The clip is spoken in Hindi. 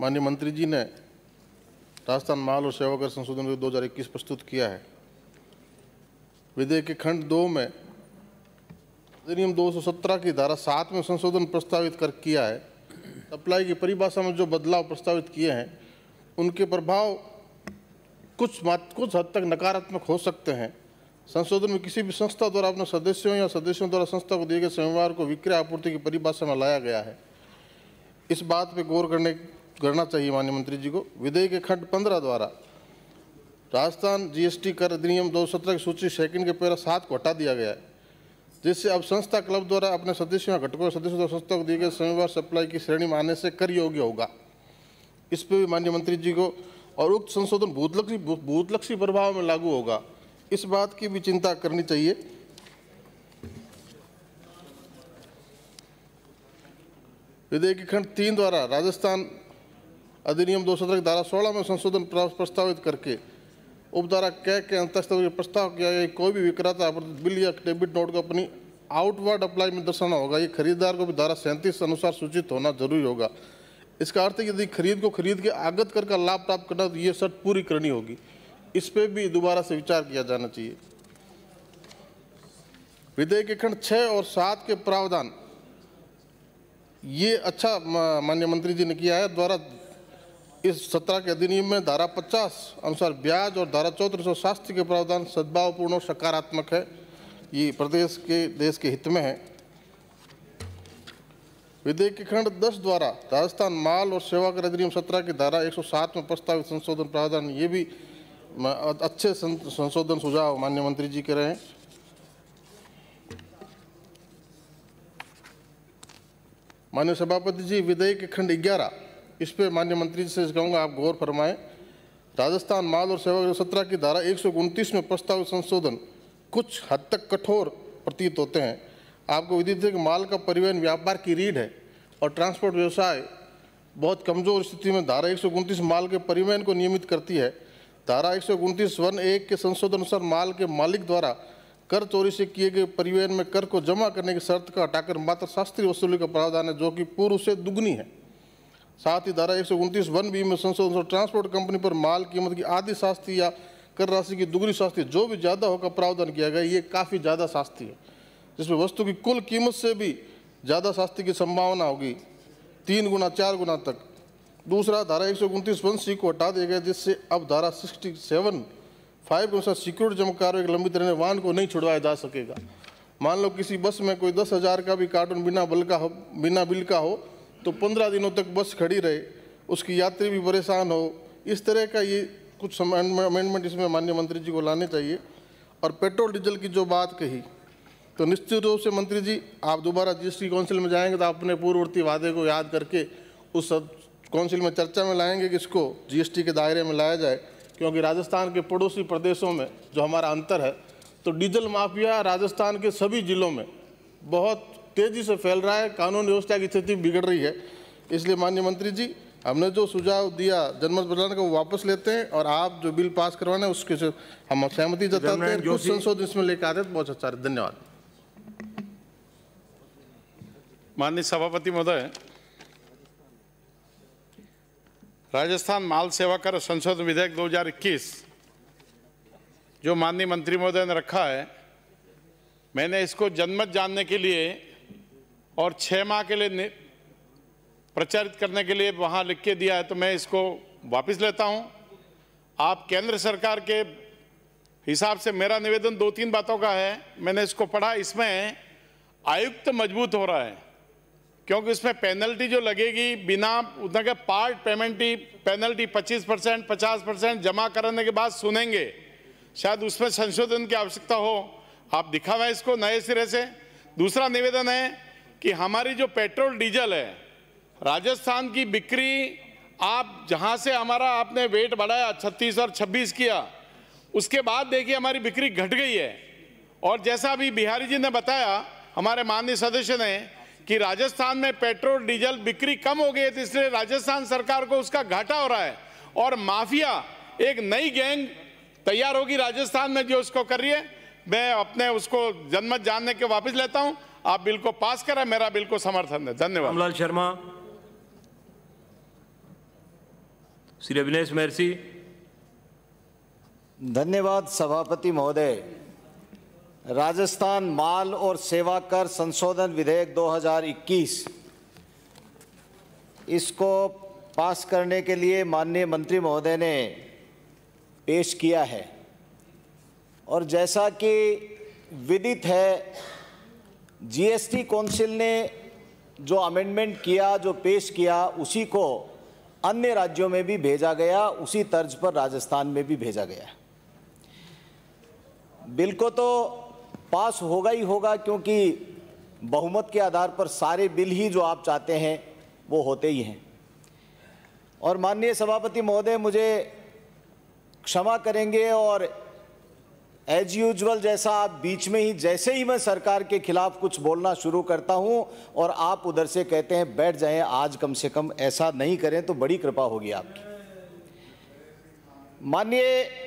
माननीय मंत्री जी ने राजस्थान माल और सेवा कर संशोधन हज़ार इक्कीस प्रस्तुत किया है विधेयक के खंड दो में अधिनियम 217 की धारा सात में संशोधन प्रस्तावित कर किया है सप्लाई की परिभाषा में जो बदलाव प्रस्तावित किए हैं उनके प्रभाव कुछ मात कुछ हद तक नकारात्मक हो सकते हैं संशोधन में किसी भी संस्था द्वारा अपने सदस्यों या सदस्यों द्वारा संस्था को दिए गए सोमवार को विक्रय आपूर्ति की परिभाषा में लाया गया है इस बात पर गौर करने करना चाहिए माननीय मंत्री जी को विधेयक के खंड पंद्रह द्वारा राजस्थान जीएसटी कर अधिनियम दो की सूची सेकंड के पैरा सात को हटा दिया गया है जिससे अब संस्था क्लब द्वारा अपने सदस्यों घटकों सदस्यों द्वारा संस्था को दिए गए समय सप्लाई की श्रेणी में आने से कर योग्य होगा इस पर भी माननीय मंत्री जी को और उक्त संशोधन भूतलक्षी भूतलक्षी प्रभाव में लागू होगा इस बात की भी चिंता करनी चाहिए विधेयक खंड तीन द्वारा राजस्थान अधिनियम दो सत्रह धारा सोलह में संशोधन प्रस्तावित करके उपधारा कै के अंतर्गत प्रस्ताव किया गया कोई भी विक्रेता बिल या डेबिट नोट को अपनी आउटवर्ड अप्लाई में दर्शाना होगा ये खरीदार को भी धारा सैंतीस अनुसार सूचित होना जरूरी होगा इसका अर्थ है यदि खरीद को खरीद के आगत कर का लाभ प्राप्त करना तो ये शर्त पूरी करनी होगी इस पर भी दोबारा से विचार किया जाना चाहिए विधेयक के खंड छः और सात के प्रावधान ये अच्छा माननीय मंत्री जी ने किया है द्वारा इस सत्रह के अधिनियम में धारा 50 अनुसार ब्याज और धारा चौदह सौ शास्त्र के प्रावधान सद्भावपूर्ण और सकारात्मक है ये प्रदेश के देश के हित में है विधेयक के खंड 10 द्वारा राजस्थान माल और सेवा कर अधिनियम 17 की धारा 107 में प्रस्तावित संशोधन प्रावधान ये भी अच्छे संशोधन सुझाव मान्य मंत्री जी के रहे हैं मान्य सभापति जी विधेयक खंड ग्यारह इस पर माननीय मंत्री से कहूँगा आप गौर फरमाएं राजस्थान माल और सेवा सत्रह की धारा एक में प्रस्तावित संशोधन कुछ हद तक कठोर प्रतीत होते हैं आपको विदित है कि माल का परिवहन व्यापार की रीढ़ है और ट्रांसपोर्ट व्यवसाय बहुत कमज़ोर स्थिति में धारा एक माल के परिवहन को नियमित करती है धारा एक वन एक के संशोधन अनुसार माल के मालिक द्वारा कर चोरी से किए गए परिवहन में कर को जमा करने की शर्त का हटाकर मात्र शास्त्रीय वसूली का प्रावधान है जो कि पूर्व से दुगनी है साथ ही धारा एक सौ उनतीस वन बी में संशोधन ट्रांसपोर्ट कंपनी पर माल कीमत की आधी शास्ति या कर राशि की दुगरी शास्ति जो भी ज़्यादा होकर प्रावधान किया गया ये काफ़ी ज़्यादा शास्ति है जिसमें वस्तु की कुल कीमत से भी ज़्यादा शास्ति की संभावना होगी तीन गुना चार गुना तक दूसरा धारा एक सौ उनतीस वन सी को हटा दिया गया जिससे अब धारा सिक्सटी सेवन फाइव के अनुसार सिक्योरिटी जमा कार्रवाई लंबी तरह वाहन को नहीं छुड़वाया जा सकेगा मान लो किसी बस में कोई दस हज़ार का भी कार्टून बिना बल का हो बिना बिल का हो तो पंद्रह दिनों तक बस खड़ी रहे उसकी यात्री भी परेशान हो इस तरह का ये कुछ अमेंडमेंट इसमें माननीय मंत्री जी को लाने चाहिए और पेट्रोल डीजल की जो बात कही तो निश्चित रूप से मंत्री जी आप दोबारा टी काउंसिल में जाएंगे तो आप अपने पूर्ववर्ती वादे को याद करके उस काउंसिल में चर्चा में लाएंगे कि इसको जीएसटी के दायरे में लाया जाए क्योंकि राजस्थान के पड़ोसी प्रदेशों में जो हमारा अंतर है तो डीजल माफिया राजस्थान के सभी ज़िलों में बहुत तेजी से फैल रहा है कानून व्यवस्था की स्थिति बिगड़ रही है इसलिए माननीय मंत्री जी हमने जो सुझाव दिया जनमत बदलाने का वो वापस लेते हैं और आप जो बिल पास करवाना है उसके से हम सहमति जताते हैं कुछ संशोधन इसमें लेकर आते हैं बहुत अच्छा धन्यवाद माननीय सभापति महोदय राजस्थान माल सेवा कर संशोधन विधेयक 2021 जो माननीय मंत्री महोदय ने रखा है मैंने इसको जनमत जानने के लिए और छः माह के लिए प्रचारित करने के लिए वहाँ लिख के दिया है तो मैं इसको वापस लेता हूँ आप केंद्र सरकार के हिसाब से मेरा निवेदन दो तीन बातों का है मैंने इसको पढ़ा इसमें आयुक्त मजबूत हो रहा है क्योंकि इसमें पेनल्टी जो लगेगी बिना उतना के पार्ट पेमेंटी पेनल्टी 25 परसेंट पचास परसेंट जमा करने के बाद सुनेंगे शायद उसमें संशोधन की आवश्यकता हो आप दिखा हुआ इसको नए सिरे से दूसरा निवेदन है कि हमारी जो पेट्रोल डीजल है राजस्थान की बिक्री आप जहां से हमारा आपने वेट बढ़ाया 36 और 26 किया उसके बाद देखिए हमारी बिक्री घट गई है और जैसा अभी बिहारी जी ने बताया हमारे माननीय सदस्य ने कि राजस्थान में पेट्रोल डीजल बिक्री कम हो गई है तो इसलिए राजस्थान सरकार को उसका घाटा हो रहा है और माफिया एक नई गैंग तैयार होगी राजस्थान में जो उसको कर रही है मैं अपने उसको जनमत जानने के वापस लेता हूँ आप बिल को पास करें मेरा बिल को समर्थन है धन्यवाद रामलाल शर्मा श्री अभिनेश महर्षि धन्यवाद सभापति महोदय राजस्थान माल और सेवा कर संशोधन विधेयक 2021 इसको पास करने के लिए माननीय मंत्री महोदय ने पेश किया है और जैसा कि विदित है जीएसटी काउंसिल ने जो अमेंडमेंट किया जो पेश किया उसी को अन्य राज्यों में भी भेजा गया उसी तर्ज पर राजस्थान में भी भेजा गया बिल को तो पास होगा ही होगा क्योंकि बहुमत के आधार पर सारे बिल ही जो आप चाहते हैं वो होते ही हैं और माननीय सभापति महोदय मुझे क्षमा करेंगे और एज यूजल जैसा आप बीच में ही जैसे ही मैं सरकार के खिलाफ कुछ बोलना शुरू करता हूं और आप उधर से कहते हैं बैठ जाएं आज कम से कम ऐसा नहीं करें तो बड़ी कृपा होगी आपकी माननीय